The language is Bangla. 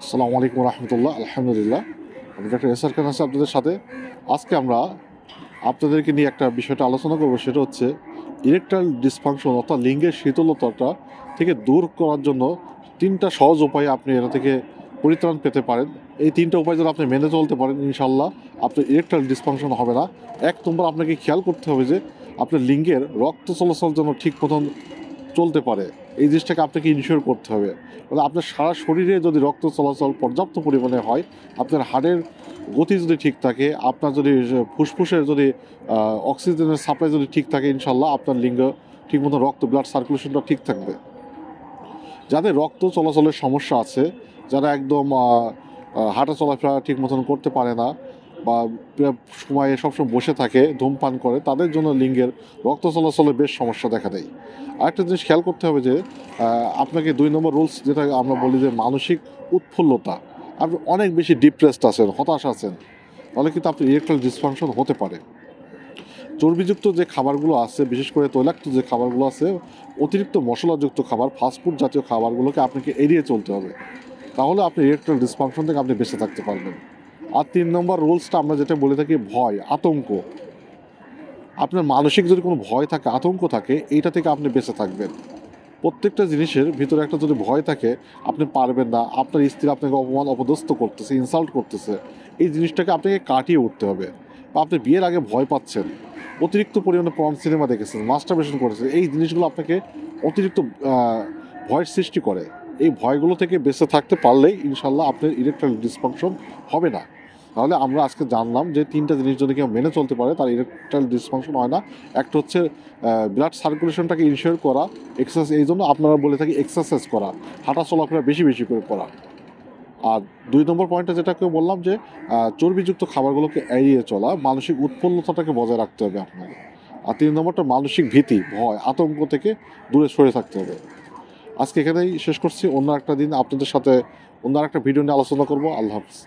আসসালামু আলাইকুম রহমতুল্লাহ আলহামদুলিল্লাহ আমি ডক্টর এসআর খান আছি আপনাদের সাথে আজকে আমরা আপনাদেরকে নিয়ে একটা বিষয়টা আলোচনা করবো সেটা হচ্ছে ইলেকট্রাল ডিসফাংশন অর্থাৎ লিঙ্গের শীতলতাটা থেকে দূর করার জন্য তিনটা সহজ উপায়ে আপনি এটা থেকে পরিত্রাণ পেতে পারেন এই তিনটা উপায় যদি আপনি মেনে চলতে পারেন ইনশাল্লাহ আপনার ইলেকট্রাল ডিসফাংশন হবে না এক নম্বর আপনাকে খেয়াল করতে হবে যে আপনার লিঙ্গের রক্ত চলাচল যেন ঠিক মতন চলতে পারে এই জিনিসটাকে আপনাকে ইনশিওর করতে হবে মানে আপনার সারা শরীরে যদি রক্ত চলাচল পর্যাপ্ত পরিমাণে হয় আপনার হাড়ের গতি যদি ঠিক থাকে আপনার যদি ফুসফুসের যদি অক্সিজেনের সাপ্লাই যদি ঠিক থাকে ইনশাল্লাহ আপনার লিঙ্গ ঠিকমতো রক্ত ব্লাড সার্কুলেশনটা ঠিক থাকবে যাদের রক্ত চলাচলের সমস্যা আছে যারা একদম হাঁটা চলাফেরা ঠিক মতন করতে পারে না বা সময়ে সবসময় বসে থাকে ধূমপান করে তাদের জন্য লিঙ্গের রক্ত চলাচলে বেশ সমস্যা দেখা দেয় আরেকটা জিনিস খেয়াল করতে হবে যে আপনাকে দুই নম্বর রুলস যেটা আমরা বলি যে মানসিক উৎফুল্লতা আপনি অনেক বেশি ডিপ্রেসড আছেন হতাশ আছেন তাহলে কিন্তু আপনি ইলেকট্রাল ডিসফাংশন হতে পারে চর্বিযুক্ত যে খাবারগুলো আছে বিশেষ করে তৈলাক্ত যে খাবারগুলো আছে অতিরিক্ত মশলাযুক্ত খাবার ফাস্টফুড জাতীয় খাবারগুলোকে আপনাকে এড়িয়ে চলতে হবে তাহলে আপনি ইলেকট্রাল ডিসফাংশন থেকে আপনি বেঁচে থাকতে পারবেন আর তিন নম্বর রুলসটা আমরা যেটা বলে থাকি ভয় আতঙ্ক আপনার মানসিক যদি কোনো ভয় থাকে আতঙ্ক থাকে এইটা থেকে আপনি বেঁচে থাকবেন প্রত্যেকটা জিনিসের ভিতরে একটা যদি ভয় থাকে আপনি পারবেন না আপনার স্ত্রী আপনাকে অপমান অপদস্থ করতেছে ইনসাল্ট করতেছে এই জিনিসটাকে আপনাকে কাটিয়ে উঠতে হবে বা আপনি বিয়ের আগে ভয় পাচ্ছেন অতিরিক্ত পরিমাণে পর্ন সিনেমা দেখেছেন মাস্টারবেশন করেছেন এই জিনিসগুলো আপনাকে অতিরিক্ত ভয়ের সৃষ্টি করে এই ভয়গুলো থেকে বেঁচে থাকতে পারলেই ইনশাল্লাহ আপনার ইলেকট্রনিক ডিসফাংশন হবে না তাহলে আমরা আজকে জানলাম যে তিনটা জিনিস যদি কেউ মেনে চলতে পারে তার ইলেকট্রাল ডিসফাংশন হয় না একটা হচ্ছে ব্লাড সার্কুলেশনটাকে ইনশিওর করা এক্সারসাইজ এই জন্য আপনারা বলে থাকি এক্সারসাইজ করা হাঁটা চলাফেরা বেশি বেশি করে করা আর দুই নম্বর পয়েন্টে যেটাকে বললাম যে চর্বিযুক্ত খাবারগুলোকে এড়িয়ে চলা মানসিক উৎপন্নতাটাকে বজায় রাখতে হবে আপনাকে আর তিন নম্বরটা মানসিক ভীতি ভয় আতঙ্ক থেকে দূরে সরে থাকতে হবে আজকে এখানেই শেষ করছি অন্য একটা দিন আপনাদের সাথে অন্য একটা ভিডিও নিয়ে আলোচনা করবো আল্লাহ হাফিজ